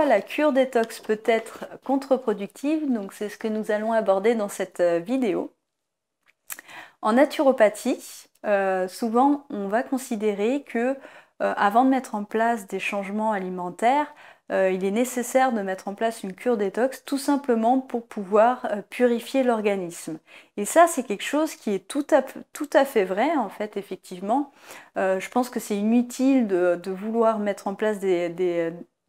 la cure détox peut être contre-productive. Donc c'est ce que nous allons aborder dans cette euh, vidéo. En naturopathie, euh, souvent on va considérer que euh, avant de mettre en place des changements alimentaires, il est nécessaire de mettre en place une cure détox tout simplement pour pouvoir purifier l'organisme. Et ça, c'est quelque chose qui est tout à, tout à, fait vrai, en fait, effectivement. je pense que c'est inutile de, vouloir mettre en place des,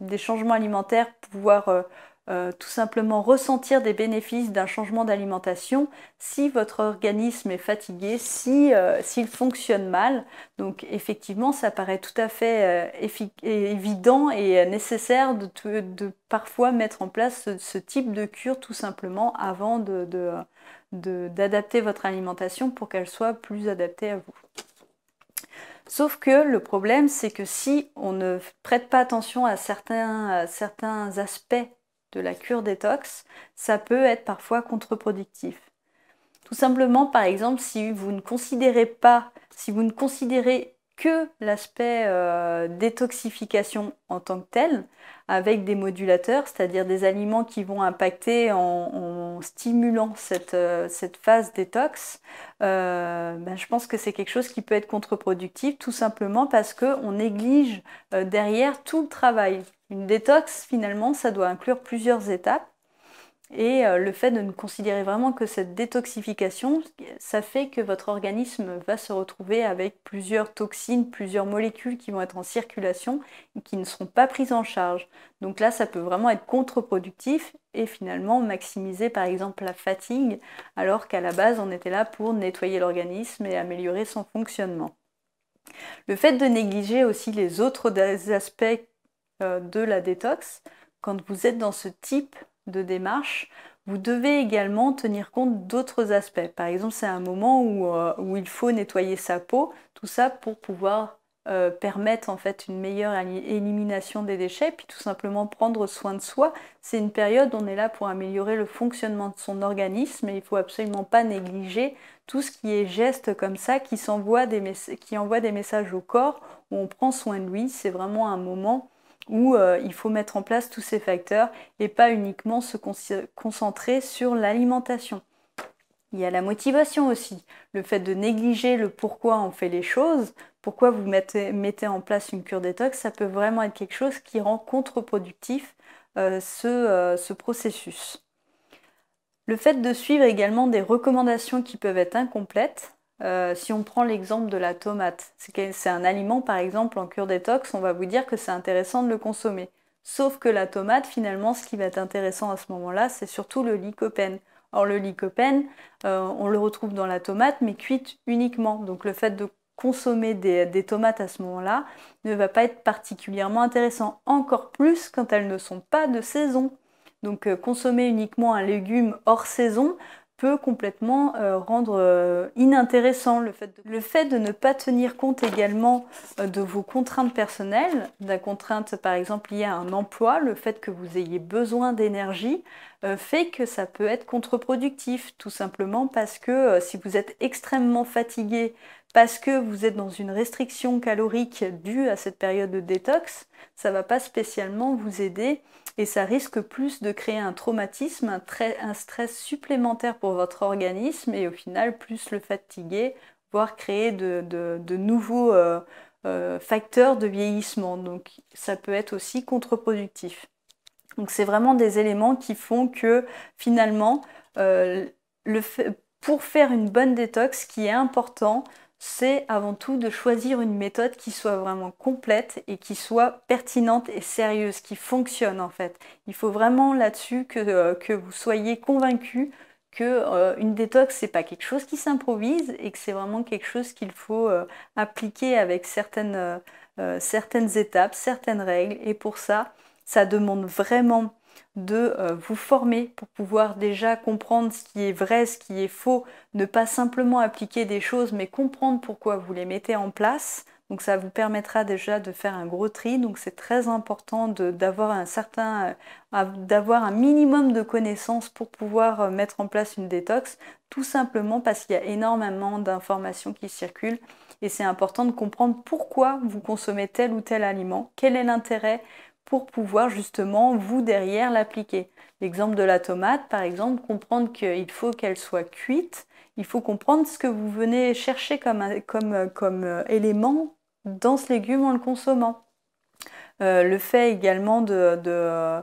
des changements alimentaires, pouvoir euh, euh, tout simplement ressentir des bénéfices d'un changement d'alimentation si votre organisme est fatigué, si euh, s'il fonctionne mal. Donc effectivement, ça paraît tout à fait évident et nécessaire de, parfois mettre en place ce, type de cure tout simplement avant d'adapter votre alimentation pour qu'elle soit plus adaptée à vous. Sauf que le problème, c'est que si on ne prête pas attention à certains, certains aspects de la cure détox, ça peut être parfois contre-productif. Tout simplement, par exemple, si vous ne considérez pas, si vous ne considérez que l'aspect euh, détoxification en tant que tel, avec des modulateurs, c'est-à-dire des aliments qui vont impacter en stimulant euh, cette, phase détox, euh, ben, je pense que c'est quelque chose qui peut être contre-productif, tout simplement parce qu'on néglige euh, derrière tout le travail. Une détox, finalement, ça doit inclure plusieurs étapes. Et euh, le fait de ne considérer vraiment que cette détoxification, ça fait que votre organisme va se retrouver avec plusieurs toxines, plusieurs molécules qui vont être en circulation et qui ne seront pas prises en charge. Donc là, ça peut vraiment être contre-productif et finalement maximiser par exemple la fatigue, alors qu'à la base, on était là pour nettoyer l'organisme et améliorer son fonctionnement. Le fait de négliger aussi les autres aspects euh, de la détox, quand vous êtes dans ce type de démarche, vous devez également tenir compte d'autres aspects. Par exemple, c'est un moment où, euh, où, il faut nettoyer sa peau, tout ça pour pouvoir euh, permettre en fait une meilleure élimination des déchets, puis tout simplement prendre soin de soi. C'est une période où on est là pour améliorer le fonctionnement de son organisme et il ne faut absolument pas négliger tout ce qui est geste comme ça qui, envoie qui envoie des messages au corps où on prend soin de lui. C'est vraiment un moment où euh, il faut mettre en place tous ces facteurs et pas uniquement se concentrer sur l'alimentation. Il y a la motivation aussi, le fait de négliger le pourquoi on fait les choses, pourquoi vous mettez, en place une cure détox, ça peut vraiment être quelque chose qui rend contre-productif euh, euh, ce processus. Le fait de suivre également des recommandations qui peuvent être incomplètes, euh, si on prend l'exemple de la tomate, c'est un aliment par exemple en cure détox, on va vous dire que c'est intéressant de le consommer. Sauf que la tomate, finalement, ce qui va être intéressant à ce moment-là, c'est surtout le lycopène. Or, le lycopène, euh, on le retrouve dans la tomate, mais cuite uniquement. Donc, le fait de consommer des, tomates à ce moment-là ne va pas être particulièrement intéressant, encore plus quand elles ne sont pas de saison. Donc, euh, consommer uniquement un légume hors saison complètement euh, rendre euh, inintéressant le fait, de... le fait de ne pas tenir compte également euh, de vos contraintes personnelles, la contrainte par exemple liée à un emploi, le fait que vous ayez besoin d'énergie, fait que ça peut être contre-productif, tout simplement parce que si vous êtes extrêmement fatigué parce que vous êtes dans une restriction calorique due à cette période de détox, ça ne va pas spécialement vous aider et ça risque plus de créer un traumatisme, un, stress supplémentaire pour votre organisme et au final plus le fatiguer, voire créer de, nouveaux euh, euh, facteurs de vieillissement. Donc ça peut être aussi contre-productif. Donc c'est vraiment des éléments qui font que finalement, euh, pour faire une bonne détox, qui est important, c'est avant tout de choisir une méthode qui soit vraiment complète et qui soit pertinente et sérieuse, qui fonctionne en fait. Il faut vraiment là-dessus que, euh, vous soyez convaincu que euh, une détox c'est pas quelque chose qui s'improvise et que c'est vraiment quelque chose qu'il faut euh, appliquer avec certaines, certaines étapes, certaines règles. Et pour ça, ça demande vraiment de euh, vous former pour pouvoir déjà comprendre ce qui est vrai, ce qui est faux, ne pas simplement appliquer des choses, mais comprendre pourquoi vous les mettez en place. Donc ça vous permettra déjà de faire un gros tri. Donc c'est très important d'avoir un certain, euh, d'avoir un minimum de connaissances pour pouvoir euh, mettre en place une détox, tout simplement parce qu'il y a énormément d'informations qui circulent et c'est important de comprendre pourquoi vous consommez tel ou tel aliment, quel est l'intérêt, pour pouvoir justement vous derrière l'appliquer. L'exemple de la tomate, par exemple, comprendre qu'il faut qu'elle soit cuite, il faut comprendre ce que vous venez chercher comme, euh, élément dans ce légume en le consommant. Euh, le fait également de, euh,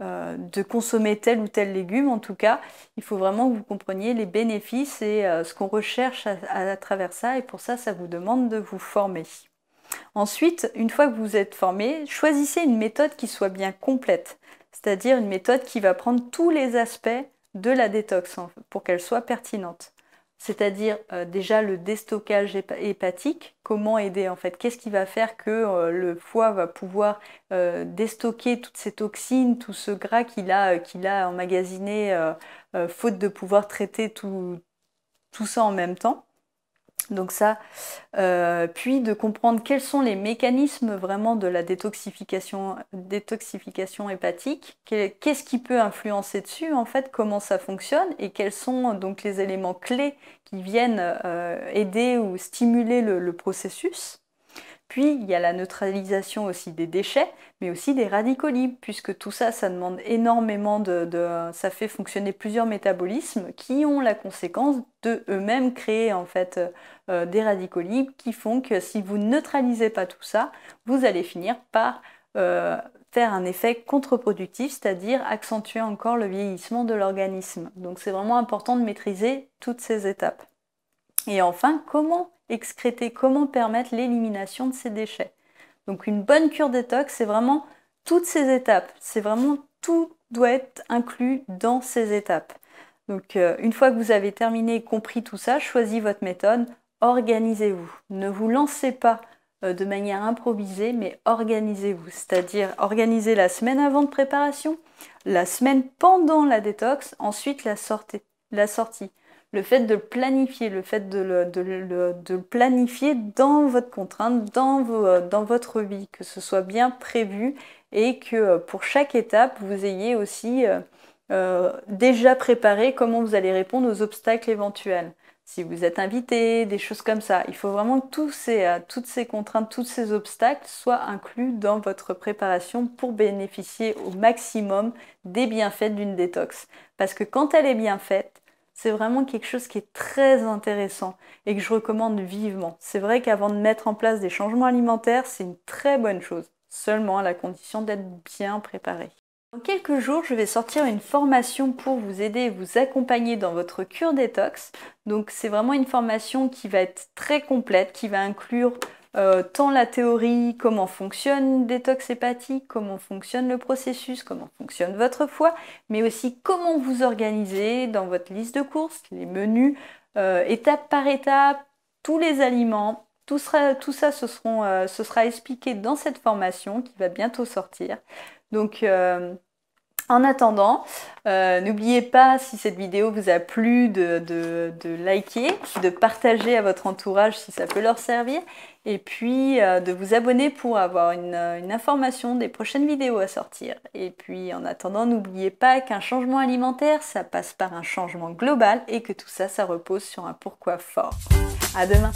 de, consommer tel ou tel légume, en tout cas, il faut vraiment que vous compreniez les bénéfices et ce qu'on recherche à, travers ça. Et pour ça, ça vous demande de vous former. Ensuite, une fois que vous êtes formé, choisissez une méthode qui soit bien complète, c'est-à-dire une méthode qui va prendre tous les aspects de la détox hein, pour qu'elle soit pertinente. C'est-à-dire euh, déjà le déstockage hépatique, comment aider en fait, qu'est-ce qui va faire que euh, le foie va pouvoir euh, déstocker toutes ces toxines, tout ce gras qu'il a, emmagasiné, faute de pouvoir traiter tout ça en même temps. Donc ça, euh, puis de comprendre quels sont les mécanismes vraiment de la détoxification, détoxification hépatique, qu'est-ce qui peut influencer dessus en fait, comment ça fonctionne et quels sont euh, donc les éléments clés qui viennent euh, aider ou stimuler le processus. Puis il y a la neutralisation aussi des déchets, mais aussi des radicaux libres, puisque tout ça, ça demande énormément de, ça fait fonctionner plusieurs métabolismes qui ont la conséquence de eux-mêmes créer en fait euh, euh, des radicaux libres qui font que si vous neutralisez pas tout ça, vous allez finir par euh, faire un effet contre-productif, c'est-à-dire accentuer encore le vieillissement de l'organisme. Donc c'est vraiment important de maîtriser toutes ces étapes. Et enfin, comment excréter, comment permettre l'élimination de ces déchets. Donc une bonne cure détox, c'est vraiment toutes ces étapes. C'est vraiment tout doit être inclus dans ces étapes. Donc euh, une fois que vous avez terminé et compris tout ça, choisis votre méthode, organisez-vous. Ne vous lancez pas euh, de manière improvisée, mais organisez-vous. C'est-à-dire organisez la semaine avant de préparation, la semaine pendant la détox, ensuite La sortie le fait de le planifier, le fait de le, planifier dans votre contrainte, euh, dans, votre vie, que ce soit bien prévu et que euh, pour chaque étape, vous ayez aussi euh, déjà préparé comment vous allez répondre aux obstacles éventuels. Si vous êtes invité, des choses comme ça. Il faut vraiment que toutes ces contraintes, tous ces obstacles soient inclus dans votre préparation pour bénéficier au maximum des bienfaits d'une détox. Parce que quand elle est bien faite, c'est vraiment quelque chose qui est très intéressant et que je recommande vivement. C'est vrai qu'avant de mettre en place des changements alimentaires, c'est une très bonne chose, seulement à la condition d'être bien préparé. Dans quelques jours, je vais sortir une formation pour vous aider et vous accompagner dans votre cure détox. Donc c'est vraiment une formation qui va être très complète, qui va inclure euh, tant la théorie, comment fonctionne détox hépatique, comment fonctionne le processus, comment fonctionne votre foie, mais aussi comment vous organisez dans votre liste de courses, les menus, euh, étape par étape, tous les aliments. Tout, tout ça, ce, euh, ce, sera expliqué dans cette formation qui va bientôt sortir. Donc, en attendant, euh, n'oubliez pas, si cette vidéo vous a plu, de, liker, de partager à votre entourage si ça peut leur servir, et puis euh, de vous abonner pour avoir une, une, information des prochaines vidéos à sortir. Et puis en attendant, n'oubliez pas qu'un changement alimentaire, ça passe par un changement global et que tout ça, ça repose sur un pourquoi fort. À demain